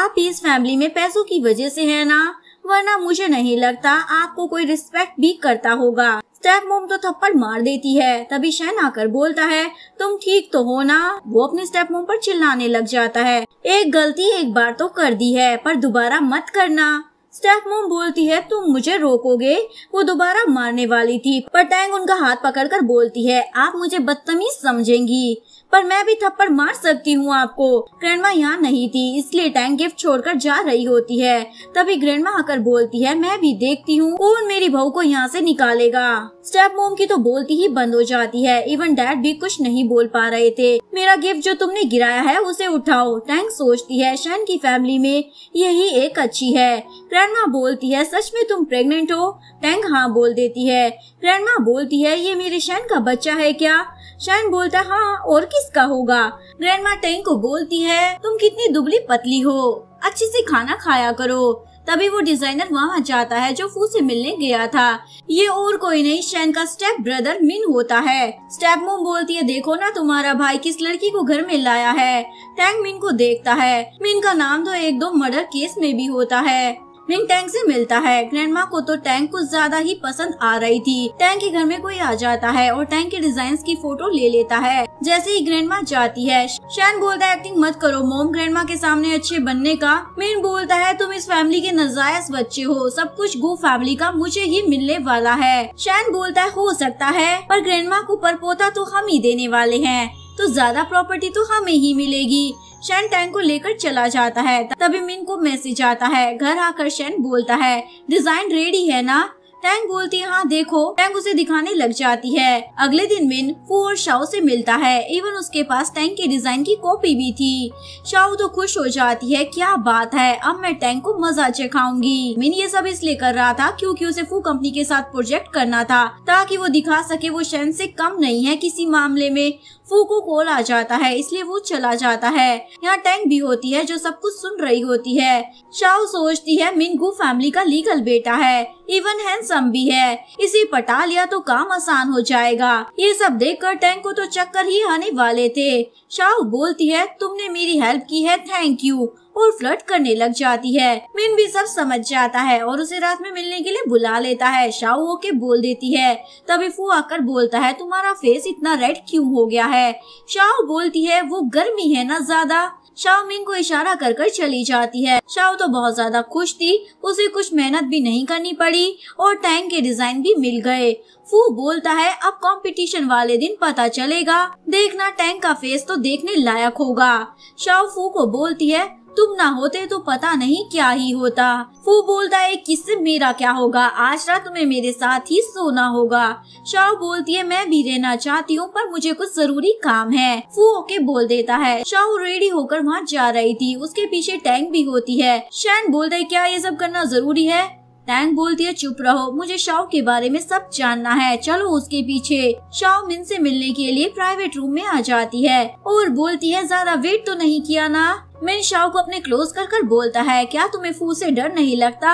आप इस फैमिली में पैसों की वजह से है ना वरना मुझे नहीं लगता आपको कोई रिस्पेक्ट भी करता होगा स्टेप मोम तो थप्पड़ मार देती है तभी शैन आकर बोलता है तुम ठीक तो हो ना वो अपने स्टेप मोम पर चिल्लाने लग जाता है एक गलती एक बार तो कर दी है पर दोबारा मत करना स्टैक मोम बोलती है तुम मुझे रोकोगे वो दोबारा मारने वाली थी पर टैंग उनका हाथ पकड़कर बोलती है आप मुझे बदतमीज समझेंगी पर मैं भी थप्पड़ मार सकती हूँ आपको ग्रैंडमा यहाँ नहीं थी इसलिए टैंक गिफ्ट छोड़कर जा रही होती है तभी ग्रैंडमा आकर बोलती है मैं भी देखती हूँ कौन मेरी बहू को यहाँ से निकालेगा स्टेप मोम की तो बोलती ही बंद हो जाती है इवन डैड भी कुछ नहीं बोल पा रहे थे मेरा गिफ्ट जो तुमने गिराया है उसे उठाओ टैंक सोचती है शैन की फैमिली में यही एक अच्छी है ग्रैंडमा बोलती है सच में तुम प्रेग्नेंट हो टैंग हाँ बोल देती है ग्रैंडमा बोलती है ये मेरे शैन का बच्चा है क्या शैन बोलता हाँ और किसका होगा ग्रैंडमा टैंग को बोलती है तुम कितनी दुबली पतली हो अच्छे से खाना खाया करो तभी वो डिजाइनर वहाँ जाता है जो फू से मिलने गया था ये और कोई नहीं शैन का स्टेप ब्रदर मिन होता है स्टेप मोम बोलती है देखो ना तुम्हारा भाई किस लड़की को घर में लाया है टैंग मिन को देखता है मिन का नाम तो एक दो मर्डर केस में भी होता है रिंग टैंक से मिलता है ग्रैंड को तो टैंक कुछ ज्यादा ही पसंद आ रही थी टैंक के घर में कोई आ जाता है और टैंक के डिजाइन की फोटो ले लेता है जैसे ही ग्रैंड जाती है शैन बोलता है एक्टिंग मत करो मोम ग्रैंड के सामने अच्छे बनने का मेन बोलता है तुम इस फैमिली के नजायज बच्चे हो सब कुछ गो फैमिली का मुझे ही मिलने वाला है शैन बोलता है हो सकता है पर ग्रैंड को पोता तो हम ही देने वाले हैं तो ज्यादा प्रॉपर्टी तो हमें ही मिलेगी शैन टैंक को लेकर चला जाता है तभी मिन को मैसेज आता है घर आकर शैन बोलता है डिजाइन रेडी है ना टैंग बोलती है हाँ देखो टैंग उसे दिखाने लग जाती है अगले दिन मिन फू और शाओ से मिलता है इवन उसके पास टैंक के डिजाइन की कॉपी भी थी शाओ तो खुश हो जाती है क्या बात है अब मैं टैंक को मजा चखाऊंगी मिन ये सब इसलिए कर रहा था क्योंकि उसे फू कंपनी के साथ प्रोजेक्ट करना था ताकि वो दिखा सके वो शैन से कम नहीं है किसी मामले में फू को कॉल आ जाता है इसलिए वो चला जाता है यहाँ टैंक भी होती है जो सब कुछ सुन रही होती है शाओ सोचती है गु फैमिली का लीगल बेटा है इवन हैंस मौसम भी है इसे पटा लिया तो काम आसान हो जाएगा ये सब देख कर टैंक को तो चक्कर ही आने वाले थे शाह बोलती है तुमने मेरी हेल्प की है थैंक यू और फ्लड करने लग जाती है मिन भी सब समझ जाता है और उसे रात में मिलने के लिए बुला लेता है शाह ओके बोल देती है तभी फू आकर बोलता है तुम्हारा फेस इतना रेड क्यों हो गया है शाह बोलती है वो गर्मी है ना ज्यादा शाव मिंग को इशारा कर कर चली जाती है शाव तो बहुत ज्यादा खुश थी उसे कुछ मेहनत भी नहीं करनी पड़ी और टैंक के डिजाइन भी मिल गए फू बोलता है अब कंपटीशन वाले दिन पता चलेगा देखना टैंक का फेस तो देखने लायक होगा शाओ फू को बोलती है तुम ना होते तो पता नहीं क्या ही होता वो बोलता है किससे मेरा क्या होगा आज रात तुम्हें मेरे साथ ही सोना होगा शाह बोलती है मैं भी रहना चाहती हूँ पर मुझे कुछ जरूरी काम है वो ओके बोल देता है शाह रेडी होकर वहाँ जा रही थी उसके पीछे टैंक भी होती है शैन बोलता है क्या ये सब करना जरूरी है टैंक बोलती है चुप रहो मुझे शाओ के बारे में सब जानना है चलो उसके पीछे शाओ मिन से मिलने के लिए प्राइवेट रूम में आ जाती है और बोलती है ज्यादा वेट तो नहीं किया ना मिन शाओ को अपने क्लोज कर कर बोलता है क्या तुम्हें फू से डर नहीं लगता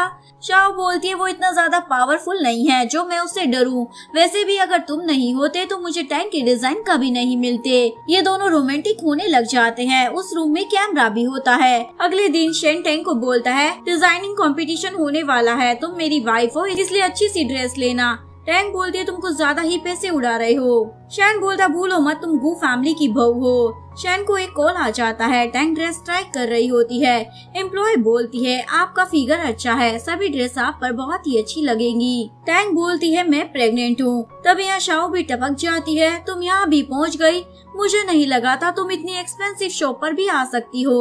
शाओ बोलती है वो इतना ज्यादा पावरफुल नहीं है जो मैं उससे डरूं। वैसे भी अगर तुम नहीं होते तो मुझे टैंक के डिजाइन कभी नहीं मिलते ये दोनों रोमांटिक होने लग जाते हैं उस रूम में कैमरा भी होता है अगले दिन शेन टैंक को बोलता है डिजाइनिंग कॉम्पिटिशन होने वाला है तुम मेरी वाइफ हो इसलिए अच्छी सी ड्रेस लेना टैंक बोलती है तुम कुछ ज्यादा ही पैसे उड़ा रहे हो शैन बोलता भूलो मत तुम गु फैमिली की बहू हो शैन को एक कॉल आ जाता है टैंक ड्रेस ट्राई कर रही होती है एम्प्लॉय बोलती है आपका फिगर अच्छा है सभी ड्रेस आप पर बहुत ही अच्छी लगेंगी टैंक बोलती है मैं प्रेग्नेंट हूँ तब यहाँ शाओ भी टपक जाती है तुम यहाँ भी पहुँच गयी मुझे नहीं लगा था तुम इतनी एक्सपेंसिव शॉप पर भी आ सकती हो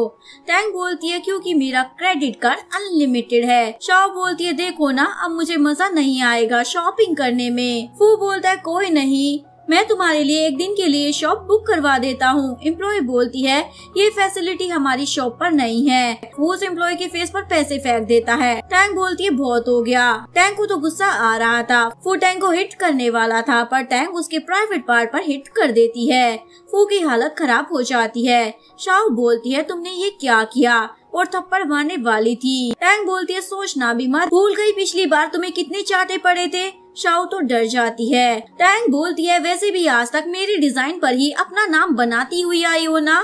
टैंक बोलती है क्योंकि मेरा क्रेडिट कार्ड अनलिमिटेड है शाओ बोलती है देखो ना अब मुझे मजा नहीं आएगा शॉपिंग करने में फू बोलता है कोई नहीं मैं तुम्हारे लिए एक दिन के लिए शॉप बुक करवा देता हूँ एम्प्लॉय बोलती है ये फैसिलिटी हमारी शॉप पर नहीं है वो उस एम्प्लॉय के फेस पर पैसे फेंक देता है टैंक बोलती है बहुत हो गया टैंक को तो गुस्सा आ रहा था वो टैंक को हिट करने वाला था पर टैंक उसके प्राइवेट पार्ट पर हिट कर देती है फू की हालत खराब हो जाती है शाह बोलती है तुमने ये क्या किया और थप्पड़ मारने वाली थी टैंक बोलती है सोचना भी मत भूल गई पिछली बार तुम्हें कितने चाटे पड़े थे शाओ तो डर जाती है टैंग बोलती है वैसे भी आज तक मेरी डिजाइन पर ही अपना नाम बनाती हुई आई हो ना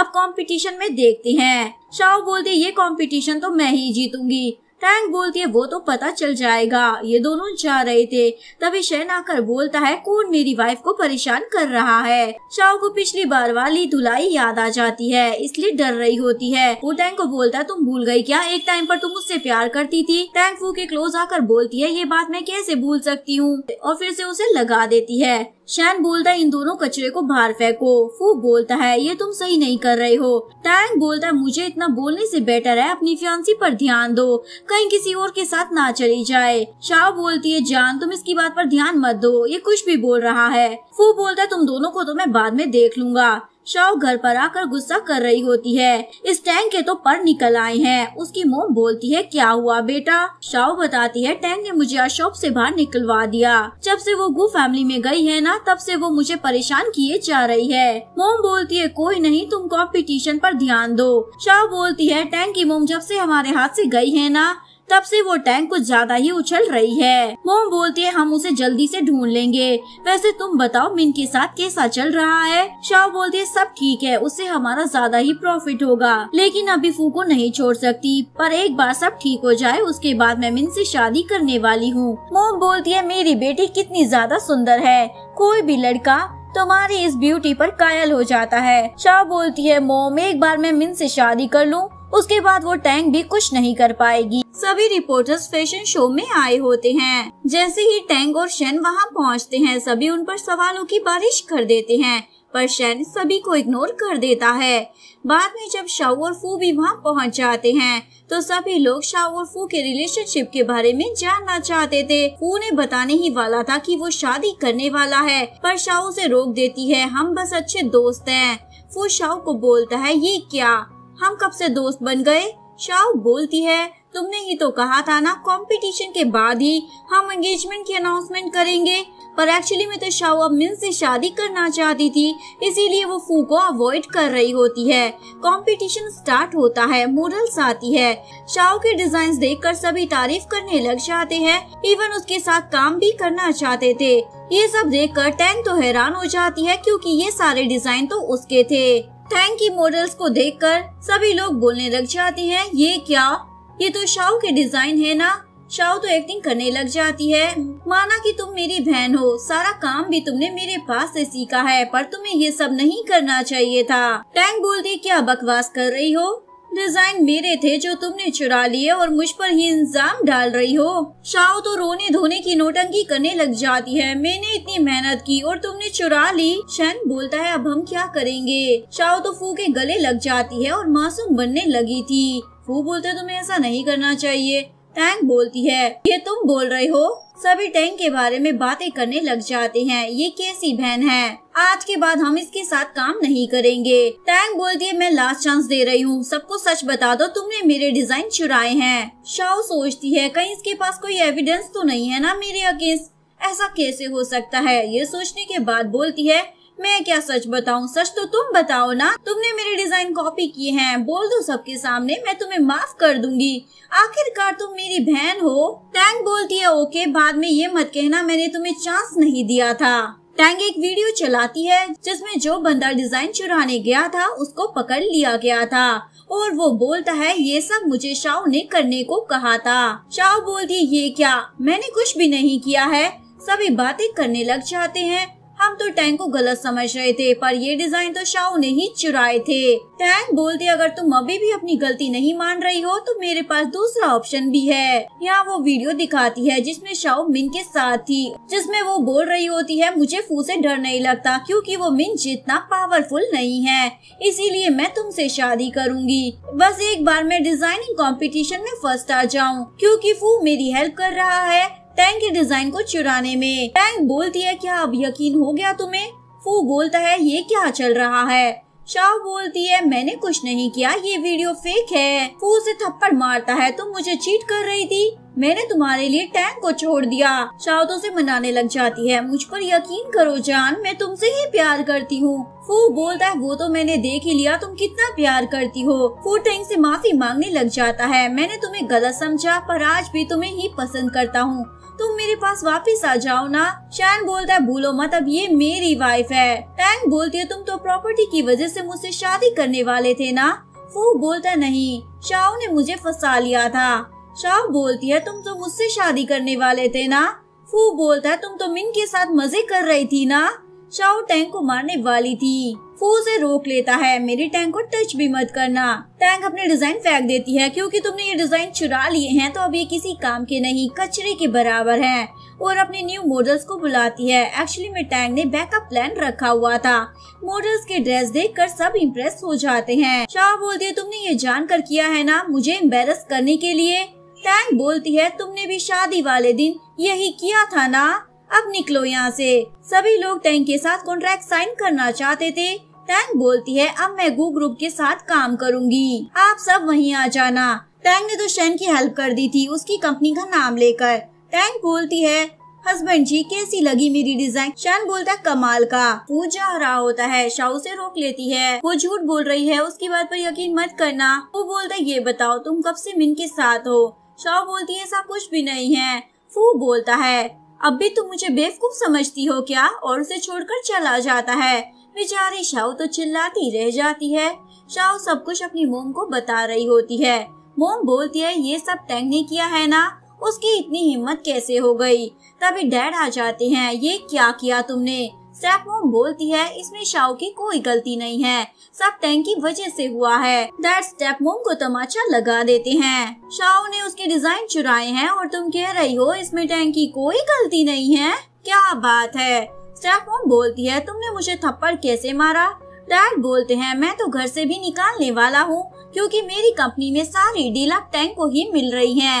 अब कंपटीशन में देखते हैं शाओ बोलती है ये कंपटीशन तो मैं ही जीतूंगी टैंक बोलती है वो तो पता चल जाएगा ये दोनों जा रहे थे तभी शैन आकर बोलता है कौन मेरी वाइफ को परेशान कर रहा है शाह को पिछली बार वाली धुलाई याद आ जाती है इसलिए डर रही होती है वो टैंक को बोलता है तुम भूल गई क्या एक टाइम पर तुम उससे प्यार करती थी टैंक वो के क्लोज आकर बोलती है ये बात मैं कैसे भूल सकती हूँ और फिर से उसे लगा देती है शैन बोलता है इन दोनों कचरे को बाहर फेंको फू बोलता है ये तुम सही नहीं कर रहे हो टैंग बोलता है मुझे इतना बोलने से बेटर है अपनी फ्यांसी पर ध्यान दो कहीं किसी और के साथ ना चली जाए शाह बोलती है जान तुम इसकी बात पर ध्यान मत दो ये कुछ भी बोल रहा है फू बोलता है तुम दोनों को तो मैं बाद में देख लूंगा शव घर पर आकर गुस्सा कर रही होती है इस टैंक के तो पर निकल आए हैं उसकी मोम बोलती है क्या हुआ बेटा शव बताती है टैंक ने मुझे अशोक से बाहर निकलवा दिया जब से वो गु फैमिली में गई है ना तब से वो मुझे परेशान किए जा रही है मोम बोलती है कोई नहीं तुम कॉम्पिटिशन पर ध्यान दो शाह बोलती है टैंक की मोम जब से हमारे हाथ से गई है ना तब से वो टैंक कुछ ज्यादा ही उछल रही है मोम बोलती है हम उसे जल्दी से ढूंढ लेंगे वैसे तुम बताओ मिन के साथ कैसा चल रहा है शाह बोलती है सब ठीक है उससे हमारा ज्यादा ही प्रॉफिट होगा लेकिन अभी फूको नहीं छोड़ सकती पर एक बार सब ठीक हो जाए उसके बाद मैं मिन से शादी करने वाली हूँ मोम बोलती है मेरी बेटी कितनी ज्यादा सुंदर है कोई भी लड़का तुम्हारी इस ब्यूटी पर कायल हो जाता है शाह बोलती है मोम एक बार मैं मिन से शादी कर लूँ उसके बाद वो टैंक भी कुछ नहीं कर पाएगी सभी रिपोर्टर्स फैशन शो में आए होते हैं जैसे ही टैंक और शैन वहाँ पहुँचते हैं सभी उन पर सवालों की बारिश कर देते हैं पर शैन सभी को इग्नोर कर देता है बाद में जब शाह और फू भी वहाँ पहुँच जाते हैं तो सभी लोग शाह और फू के रिलेशनशिप के बारे में जानना चाहते थे फू ने बताने ही वाला था कि वो शादी करने वाला है पर शाह उसे रोक देती है हम बस अच्छे दोस्त हैं फू शाह को बोलता है ये क्या हम कब से दोस्त बन गए शाओ बोलती है तुमने ही तो कहा था ना कंपटीशन के बाद ही हम एंगेजमेंट की अनाउंसमेंट करेंगे पर एक्चुअली में तो शाओ अब मिन से शादी करना चाहती थी इसीलिए वो फू को अवॉइड कर रही होती है कंपटीशन स्टार्ट होता है मॉडल्स आती है शाओ के डिजाइन देखकर सभी तारीफ करने लग जाते हैं इवन उसके साथ काम भी करना चाहते थे ये सब देखकर टैंग तो हैरान हो जाती है क्योंकि ये सारे डिजाइन तो उसके थे टैंक की मॉडल्स को देखकर सभी लोग बोलने लग जाते हैं ये क्या ये तो शाओ के डिजाइन है ना शाओ तो एक्टिंग करने लग जाती है माना कि तुम मेरी बहन हो सारा काम भी तुमने मेरे पास से सीखा है पर तुम्हें ये सब नहीं करना चाहिए था टैंक बोलती क्या बकवास कर रही हो डिजाइन मेरे थे जो तुमने चुरा लिए और मुझ पर ही इंजाम डाल रही हो शाओ तो रोने धोने की नोटंकी करने लग जाती है मैंने इतनी मेहनत की और तुमने चुरा ली शैन बोलता है अब हम क्या करेंगे शाओ तो फू के गले लग जाती है और मासूम बनने लगी थी फू बोलते तुम्हें ऐसा नहीं करना चाहिए टैंक बोलती है ये तुम बोल रहे हो सभी टैंक के बारे में बातें करने लग जाते हैं ये कैसी बहन है आज के बाद हम इसके साथ काम नहीं करेंगे टैंक बोलती है मैं लास्ट चांस दे रही हूँ सबको सच बता दो तुमने मेरे डिजाइन चुराए हैं शाओ सोचती है कहीं इसके पास कोई एविडेंस तो नहीं है ना मेरे अगेंस्ट ऐसा कैसे हो सकता है ये सोचने के बाद बोलती है मैं क्या सच बताऊं सच तो तुम बताओ ना तुमने मेरे डिजाइन कॉपी किए हैं बोल दो सबके सामने मैं तुम्हें माफ कर दूंगी आखिरकार तुम मेरी बहन हो टैंग बोलती है ओके बाद में ये मत कहना मैंने तुम्हें चांस नहीं दिया था टैंग एक वीडियो चलाती है जिसमें जो बंदा डिजाइन चुराने गया था उसको पकड़ लिया गया था और वो बोलता है ये सब मुझे शाओ ने करने को कहा था शाओ बोलती ये क्या मैंने कुछ भी नहीं किया है सभी बातें करने लग जाते हैं हम तो टैंक को गलत समझ रहे थे पर ये डिजाइन तो शाहू ने ही चुराए थे टैंक बोलते अगर तुम अभी भी अपनी गलती नहीं मान रही हो तो मेरे पास दूसरा ऑप्शन भी है यहाँ वो वीडियो दिखाती है जिसमे शाहू मिन के साथ थी जिसमे वो बोल रही होती है मुझे फू से डर नहीं लगता क्योंकि वो मिन जितना पावरफुल नहीं है इसीलिए मैं तुमसे शादी करूंगी बस एक बार मैं डिजाइनिंग कॉम्पिटिशन में फर्स्ट आ जाऊँ क्यूँकी फू मेरी हेल्प कर रहा है टैंक के डिजाइन को चुराने में टैंक बोलती है क्या अब यकीन हो गया तुम्हें फू बोलता है ये क्या चल रहा है शाह बोलती है मैंने कुछ नहीं किया ये वीडियो फेक है फू उसे थप्पड़ मारता है तुम मुझे चीट कर रही थी मैंने तुम्हारे लिए टैंक को छोड़ दिया शाह तो उसे मनाने लग जाती है मुझ पर यकीन करो जान मैं तुमसे ही प्यार करती हूँ फू बोलता है वो तो मैंने देख ही लिया तुम कितना प्यार करती हो फू टैंक से माफी मांगने लग जाता है मैंने तुम्हें गलत समझा पर आज भी तुम्हें ही पसंद करता हूँ तुम मेरे पास वापस आ जाओ ना शैन बोलता है भूलो मत अब ये मेरी वाइफ है टैंग बोलती है तुम तो प्रॉपर्टी की वजह से मुझसे शादी करने वाले थे ना फू बोलता नहीं शाह ने मुझे फंसा लिया था शाह बोलती है तुम तो मुझसे शादी करने वाले थे ना फू बोलता है तुम तो मिन के साथ मजे कर रही थी ना शाओ टैंग को मारने वाली थी फूल से रोक लेता है मेरे टैंक को टच भी मत करना टैंक अपने डिजाइन फेंक देती है क्योंकि तुमने ये डिजाइन चुरा लिए हैं तो अब ये किसी काम के नहीं कचरे के बराबर है और अपने न्यू मॉडल्स को बुलाती है एक्चुअली में टैंक ने बैकअप प्लान रखा हुआ था मॉडल्स के ड्रेस कर सब इम्प्रेस हो जाते हैं शाह बोलती है तुमने ये कर किया है ना मुझे एम्बेरस करने के लिए टैंक बोलती है तुमने भी शादी वाले दिन यही किया था ना अब निकलो यहाँ से सभी लोग टैंक के साथ कॉन्ट्रैक्ट साइन करना चाहते थे टैंग बोलती है अब मैं गु ग्रुप के साथ काम करूंगी आप सब वहीं आ जाना टैंग ने तो शेन की हेल्प कर दी थी उसकी कंपनी का नाम लेकर टैंग बोलती है हस्बैंड जी कैसी लगी मेरी डिजाइन शान बोलता है कमाल का वो जा रहा होता है शाह से रोक लेती है वो झूठ बोल रही है उसकी बात पर यकीन मत करना वो बोलता है ये बताओ तुम कब से मिन के साथ हो शाह बोलती है ऐसा कुछ भी नहीं है फू बोलता है अब भी तुम मुझे बेवकूफ समझती हो क्या और उसे छोड़कर चला जाता है बेचारी शाह तो चिल्लाती रह जाती है शाह सब कुछ अपनी मोम को बता रही होती है मोम बोलती है ये सब टैंग ने किया है ना उसकी इतनी हिम्मत कैसे हो गई तभी डैड आ जाते हैं ये क्या किया तुमने स्टेप मोम बोलती है इसमें शाओ की कोई गलती नहीं है सब टैंक की वजह से हुआ है डैड स्टेप मोम को तमाचा लगा देते हैं शाओ ने उसके डिजाइन चुराए हैं और तुम कह रही हो इसमें टैंक की कोई गलती नहीं है क्या बात है स्टेफोम बोलती है तुमने मुझे थप्पड़ कैसे मारा डैड बोलते हैं मैं तो घर से भी निकालने वाला हूँ क्योंकि मेरी कंपनी में सारी डील अब टैंक को ही मिल रही है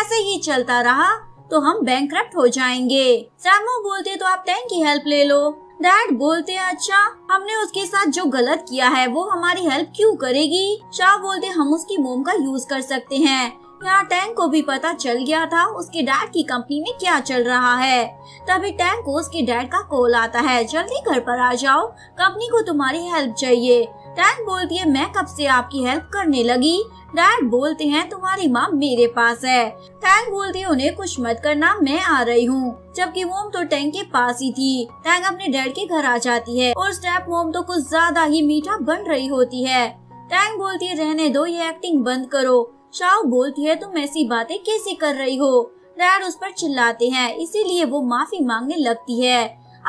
ऐसे ही चलता रहा तो हम बैंक हो जाएंगे सैमो बोलते तो आप टैंक की हेल्प ले लो डैड बोलते अच्छा हमने उसके साथ जो गलत किया है वो हमारी हेल्प क्यों करेगी शाह बोलते हम उसकी मोम का यूज कर सकते हैं यहाँ टैंक को भी पता चल गया था उसके डैड की कंपनी में क्या चल रहा है तभी टैंक को उसके डैड का कॉल आता है जल्दी घर पर आ जाओ कंपनी को तुम्हारी हेल्प चाहिए टैंक बोलती है मैं कब से आपकी हेल्प करने लगी डैड बोलते हैं तुम्हारी माँ मेरे पास है टैंक बोलती है उन्हें कुछ मत करना मैं आ रही हूँ जबकि मोम तो टैंक के पास ही थी टैंक अपने डैड के घर आ जाती है और स्टेप मोम तो कुछ ज्यादा ही मीठा बन रही होती है टैंक बोलती है रहने दो ये एक्टिंग बंद करो शाओ बोलती है तुम ऐसी बातें कैसे कर रही हो डैड उस पर चिल्लाते हैं इसीलिए वो माफी मांगने लगती है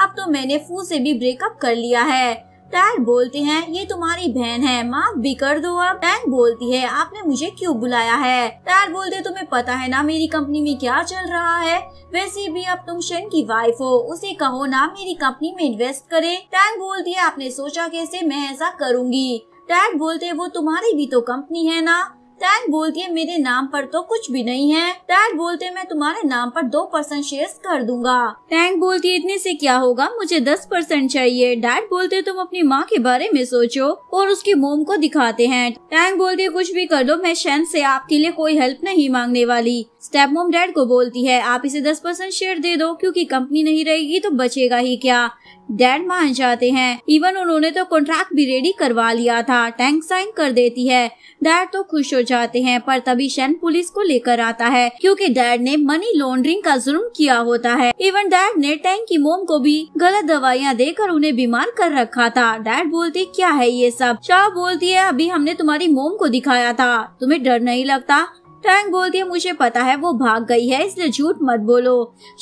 अब तो मैंने फू से भी ब्रेकअप कर लिया है डैड बोलते हैं ये तुम्हारी बहन है माफ भी कर दो अब टैंक बोलती है आपने मुझे क्यों बुलाया है डैड बोलते तुम्हें पता है ना मेरी कंपनी में क्या चल रहा है वैसे भी अब तुम शेन की वाइफ हो उसे कहो ना मेरी कंपनी में इन्वेस्ट करे टैंक बोलती है आपने सोचा कैसे मैं ऐसा करूँगी डैड बोलते वो तुम्हारी भी तो कंपनी है ना टैग बोलती है मेरे नाम पर तो कुछ भी नहीं है टैग बोलते मैं तुम्हारे नाम पर दो परसेंट शेयर कर दूंगा टैंक बोलती है इतने से क्या होगा मुझे दस परसेंट चाहिए डैड बोलते तुम अपनी माँ के बारे में सोचो और उसकी मोम को दिखाते हैं टैंक बोलती है कुछ भी कर दो मैं शैन से आपके लिए कोई हेल्प नहीं मांगने वाली स्टेप मोम डैड को बोलती है आप इसे दस परसेंट शेयर दे दो क्योंकि कंपनी नहीं रहेगी तो बचेगा ही क्या डैड मान जाते हैं इवन उन्होंने तो कॉन्ट्रैक्ट भी रेडी करवा लिया था टैंक साइन कर देती है डैड तो खुश हो जाते हैं पर तभी शैन पुलिस को लेकर आता है क्योंकि डैड ने मनी लॉन्ड्रिंग का जुर्म किया होता है इवन डैड ने टैंक की मोम को भी गलत दवाइयाँ देकर उन्हें बीमार कर रखा था डैड बोलते क्या है ये सब शाह बोलती है अभी हमने तुम्हारी मोम को दिखाया था तुम्हें डर नहीं लगता ट्रैंग बोलती है मुझे पता है वो भाग गई है इसलिए झूठ मत बोलो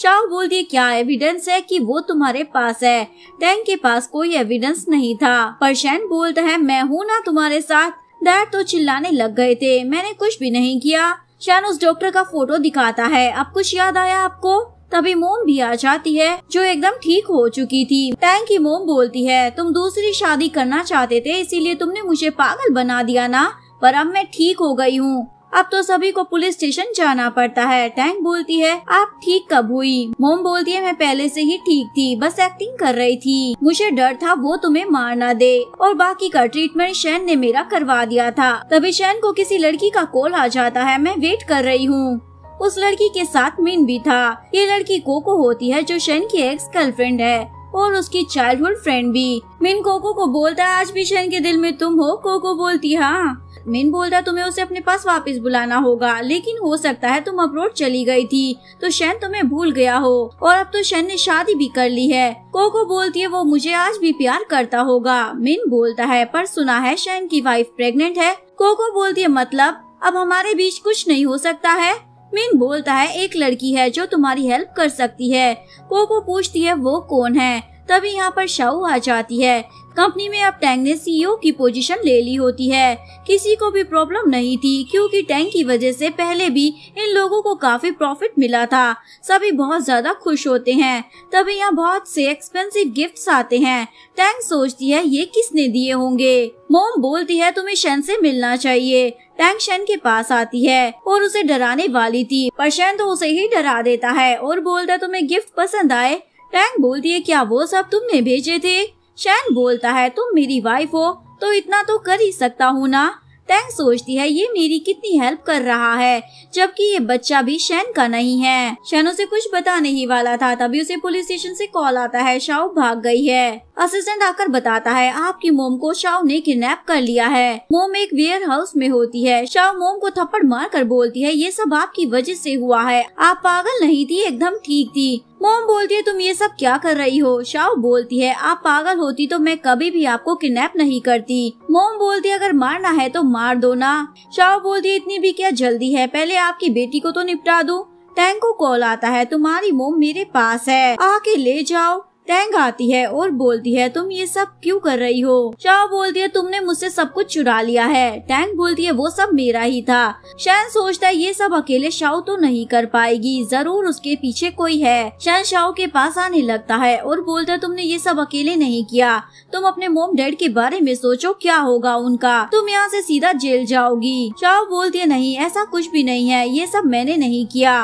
शाह बोलती है क्या एविडेंस है कि वो तुम्हारे पास है टैंग के पास कोई एविडेंस नहीं था पर शैन बोलता है मैं हूँ ना तुम्हारे साथ डैड तो चिल्लाने लग गए थे मैंने कुछ भी नहीं किया शैन उस डॉक्टर का फोटो दिखाता है अब कुछ याद आया आपको तभी मोम भी आ जाती है जो एकदम ठीक हो चुकी थी टैंक की मोम बोलती है तुम दूसरी शादी करना चाहते थे इसीलिए तुमने मुझे पागल बना दिया ना पर अब मैं ठीक हो गई हूँ अब तो सभी को पुलिस स्टेशन जाना पड़ता है टैंक बोलती है आप ठीक कब हुई मोम बोलती है मैं पहले से ही ठीक थी बस एक्टिंग कर रही थी मुझे डर था वो तुम्हें ना दे और बाकी का ट्रीटमेंट शैन ने मेरा करवा दिया था तभी शैन को किसी लड़की का कॉल आ जाता है मैं वेट कर रही हूँ उस लड़की के साथ मीन भी था ये लड़की कोको होती है जो शैन की एक्स गर्लफ्रेंड है और उसकी चाइल्डहुड फ्रेंड भी मिन कोको को बोलता है आज भी शन के दिल में तुम हो कोको बोलती हाँ मिन बोलता तुम्हें उसे अपने पास वापस बुलाना होगा लेकिन हो सकता है तुम अप्रोड चली गई थी तो शन तुम्हें भूल गया हो और अब तो शन ने शादी भी कर ली है कोको बोलती है वो मुझे आज भी प्यार करता होगा मिन बोलता है पर सुना है शन की वाइफ प्रेग्नेंट है कोको बोलती है मतलब अब हमारे बीच कुछ नहीं हो सकता है मिंग बोलता है एक लड़की है जो तुम्हारी हेल्प कर सकती है कोको पूछती है वो कौन है तभी यहाँ पर शाओ आ जाती है कंपनी में अब टैंग ने सीईओ e की पोजीशन ले ली होती है किसी को भी प्रॉब्लम नहीं थी क्योंकि टैंग की वजह से पहले भी इन लोगों को काफी प्रॉफिट मिला था सभी बहुत ज्यादा खुश होते हैं तभी यहाँ बहुत से एक्सपेंसिव गिफ्ट आते हैं टैंग सोचती है ये किसने दिए होंगे मोम बोलती है तुम्हें शन से मिलना चाहिए टैंक शन के पास आती है और उसे डराने वाली थी पर शन तो उसे ही डरा देता है और बोलता तुम्हें गिफ्ट पसंद आए टैंक बोलती है क्या वो सब तुमने भेजे थे शैन बोलता है तुम मेरी वाइफ हो तो इतना तो कर ही सकता हूँ ना टैंग सोचती है ये मेरी कितनी हेल्प कर रहा है जबकि ये बच्चा भी शैन का नहीं है शैन उसे कुछ बताने ही वाला था तभी उसे पुलिस स्टेशन से कॉल आता है शाओ भाग गई है असिस्टेंट आकर बताता है आपकी मोम को शाओ ने किडनैप कर लिया है मोम एक वेयर हाउस में होती है शाओ मोम को थप्पड़ मार कर बोलती है ये सब आपकी वजह से हुआ है आप पागल नहीं थी एकदम ठीक थी मोम बोलती है तुम ये सब क्या कर रही हो शाओ बोलती है आप पागल होती तो मैं कभी भी आपको किडनैप नहीं करती मोम बोलती है अगर मारना है तो मार दो ना शाओ बोलती है इतनी भी क्या जल्दी है पहले आपकी बेटी को तो निपटा दो टैंक को कॉल आता है तुम्हारी मोम मेरे पास है आके ले जाओ टैंग आती है और बोलती है तुम ये सब क्यों कर रही हो शाह बोलती है तुमने मुझसे सब कुछ चुरा लिया है टैंग बोलती है वो सब मेरा ही था शैन सोचता है ये सब अकेले शाह तो नहीं कर पाएगी जरूर उसके पीछे कोई है शैन शाह के पास आने लगता है और बोलता है तुमने ये सब अकेले नहीं किया तुम अपने मोम डैड के बारे में सोचो क्या होगा उनका तुम यहाँ ऐसी सीधा जेल जाओगी शाह बोलती है नहीं ऐसा कुछ भी नहीं है ये सब मैंने नहीं किया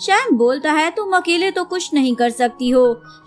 शैम बोलता है तुम अकेले तो कुछ नहीं कर सकती हो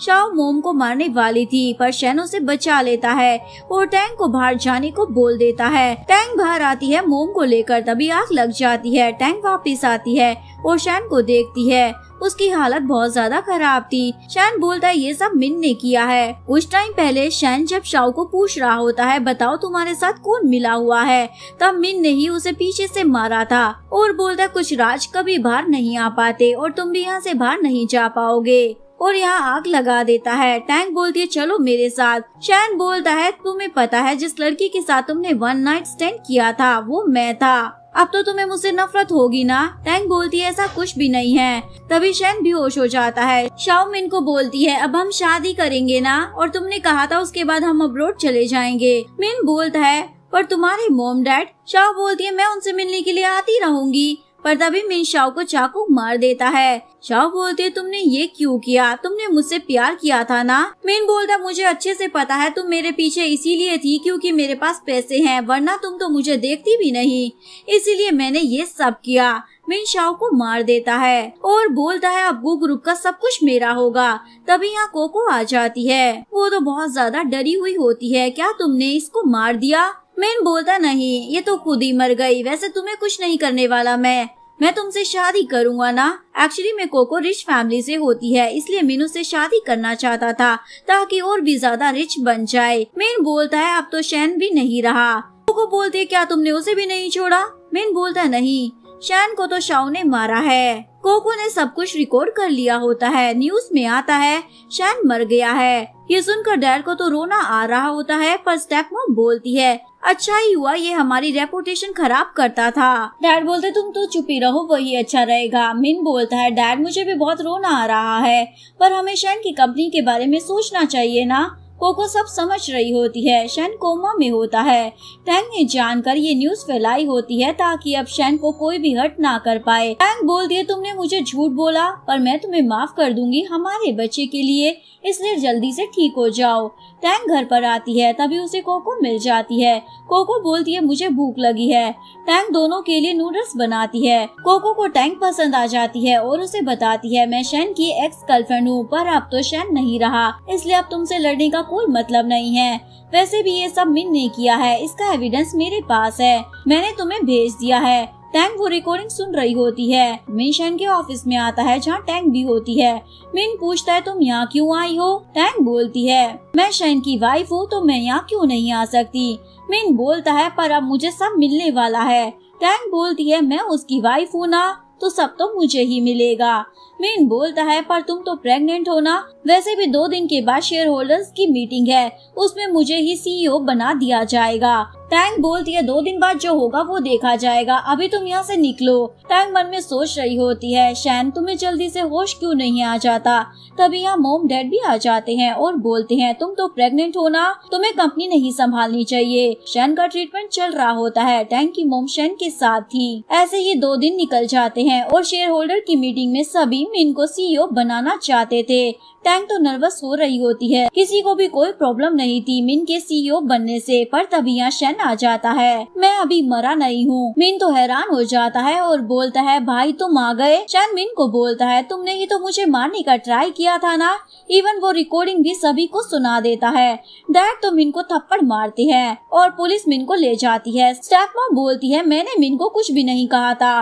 शाओ मोम को मारने वाली थी पर शैन उसे बचा लेता है और टैंग को बाहर जाने को बोल देता है टैंग बाहर आती है मोम को लेकर तभी आग लग जाती है टैंग वापस आती है और शैन को देखती है उसकी हालत बहुत ज्यादा खराब थी शैन बोलता है ये सब मिन ने किया है कुछ टाइम पहले शैन जब शाओ को पूछ रहा होता है बताओ तुम्हारे साथ कौन मिला हुआ है तब मिन ने ही उसे पीछे से मारा था और बोलता है कुछ राज कभी बाहर नहीं आ पाते और तुम भी यहाँ से बाहर नहीं जा पाओगे और यहाँ आग लगा देता है टैंक बोलती है चलो मेरे साथ शैन बोलता है तुम्हें पता है जिस लड़की के साथ तुमने वन नाइट स्टैंड किया था वो मैं था अब तो तुम्हें मुझसे नफरत होगी ना टैंग बोलती है ऐसा कुछ भी नहीं है तभी शैन होश हो जाता है शाओमिन को बोलती है अब हम शादी करेंगे ना और तुमने कहा था उसके बाद हम अब्रोड चले जाएंगे मिन बोलता है पर तुम्हारी मोम डैड शाओ बोलती है मैं उनसे मिलने के लिए आती रहूंगी पर तभी मिन शाओ को चाकू मार देता है शाओ बोलते तुमने ये क्यों किया तुमने मुझसे प्यार किया था ना मिन बोलता मुझे अच्छे से पता है तुम मेरे पीछे इसीलिए थी क्योंकि मेरे पास पैसे हैं वरना तुम तो मुझे देखती भी नहीं इसीलिए मैंने ये सब किया मिन शाओ को मार देता है और बोलता है अब वो ग्रुप का सब कुछ मेरा होगा तभी यहाँ कोको आ जाती है वो तो बहुत ज्यादा डरी हुई होती है क्या तुमने इसको मार दिया मेन बोलता नहीं ये तो खुद ही मर गई वैसे तुम्हें कुछ नहीं करने वाला मैं मैं तुमसे शादी करूंगा ना एक्चुअली मैं कोको रिच फैमिली से होती है इसलिए मीनू से शादी करना चाहता था ताकि और भी ज्यादा रिच बन जाए मेन बोलता है अब तो शैन भी नहीं रहा कोको बोलते क्या तुमने उसे भी नहीं छोड़ा मेन बोलता नहीं शैन को तो शाओ ने मारा है कोको ने सब कुछ रिकॉर्ड कर लिया होता है न्यूज में आता है शैन मर गया है ये सुनकर डैड को तो रोना आ रहा होता है पर स्टेप मॉम बोलती है अच्छा ही हुआ ये हमारी रेपुटेशन खराब करता था डैड बोलते तुम तो चुप ही रहो वही अच्छा रहेगा मिन बोलता है डैड मुझे भी बहुत रोना आ रहा है पर हमें शैन की कंपनी के बारे में सोचना चाहिए ना कोको सब समझ रही होती है शैन कोमा में होता है टैंग ने जानकर ये न्यूज फैलाई होती है ताकि अब शैन को कोई भी हर्ट ना कर पाए टैंग बोल दिए तुमने मुझे झूठ बोला पर मैं तुम्हें माफ कर दूंगी हमारे बच्चे के लिए इसलिए जल्दी से ठीक हो जाओ टैंग घर पर आती है तभी उसे कोको मिल जाती है कोको बोलती है मुझे भूख लगी है टैंग दोनों के लिए नूडल्स बनाती है कोको को टैंग पसंद आ जाती है और उसे बताती है मैं शैन की एक्स गर्लफ्रेंड हूँ पर अब तो शैन नहीं रहा इसलिए अब तुमसे लड़ने का कोई मतलब नहीं है वैसे भी ये सब मिन ने किया है इसका एविडेंस मेरे पास है मैंने तुम्हें भेज दिया है टैंक वो रिकॉर्डिंग सुन रही होती है मिन शैन के ऑफिस में आता है जहाँ टैंक भी होती है मिन पूछता है तुम यहाँ क्यों आई हो टैंक बोलती है मैं शैन की वाइफ हूँ तो मैं यहाँ क्यों नहीं आ सकती मिन बोलता है पर अब मुझे सब मिलने वाला है टैंक बोलती है मैं उसकी वाइफ हूँ ना तो सब तो मुझे ही मिलेगा मिन बोलता है पर तुम तो प्रेग्नेंट हो ना वैसे भी दो दिन के बाद शेयर होल्डर्स की मीटिंग है उसमें मुझे ही सीईओ e बना दिया जाएगा टैंग बोलती है दो दिन बाद जो होगा वो देखा जाएगा अभी तुम यहाँ से निकलो टैंग मन में सोच रही होती है शैन तुम्हें जल्दी से होश क्यों नहीं आ जाता तभी यहाँ मोम डैड भी आ जाते हैं और बोलते हैं तुम तो प्रेग्नेंट होना तुम्हें कंपनी नहीं संभालनी चाहिए शैन का ट्रीटमेंट चल रहा होता है टैंग की मोम शैन के साथ थी ऐसे ही दो दिन निकल जाते हैं और शेयर होल्डर की मीटिंग में सभी मिन को सीईओ बनाना चाहते थे टैंग तो नर्वस हो रही होती है किसी को भी कोई प्रॉब्लम नहीं थी मिन के सीईओ बनने से पर तभी यहाँ शैन आ जाता है मैं अभी मरा नहीं हूँ मिन तो हैरान हो जाता है और बोलता है भाई तुम आ गए शैन मिन को बोलता है तुमने ही तो मुझे मारने का ट्राई किया था ना इवन वो रिकॉर्डिंग भी सभी को सुना देता है डैड तो मिन को थप्पड़ मारती है और पुलिस मिन को ले जाती है स्टैफ मॉम बोलती है मैंने मिन को कुछ भी नहीं कहा था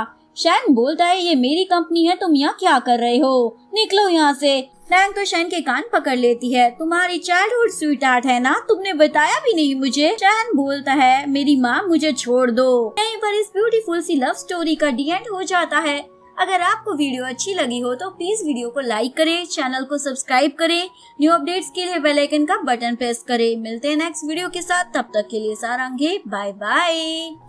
शैन बोलता है ये मेरी कंपनी है तुम यहाँ क्या कर रहे हो निकलो यहाँ से फ्रैंक तो के कान पकड़ लेती है तुम्हारी चाइल्डहुड आर्ट है ना तुमने बताया भी नहीं मुझे चैन बोलता है मेरी माँ मुझे छोड़ दो यहीं पर इस ब्यूटीफुल सी लव स्टोरी का डी एंड हो जाता है अगर आपको वीडियो अच्छी लगी हो तो प्लीज वीडियो को लाइक करें चैनल को सब्सक्राइब करें न्यू अपडेट्स के लिए बेल आइकन का बटन प्रेस करें मिलते हैं नेक्स्ट वीडियो के साथ तब तक के लिए सारा बाय बाय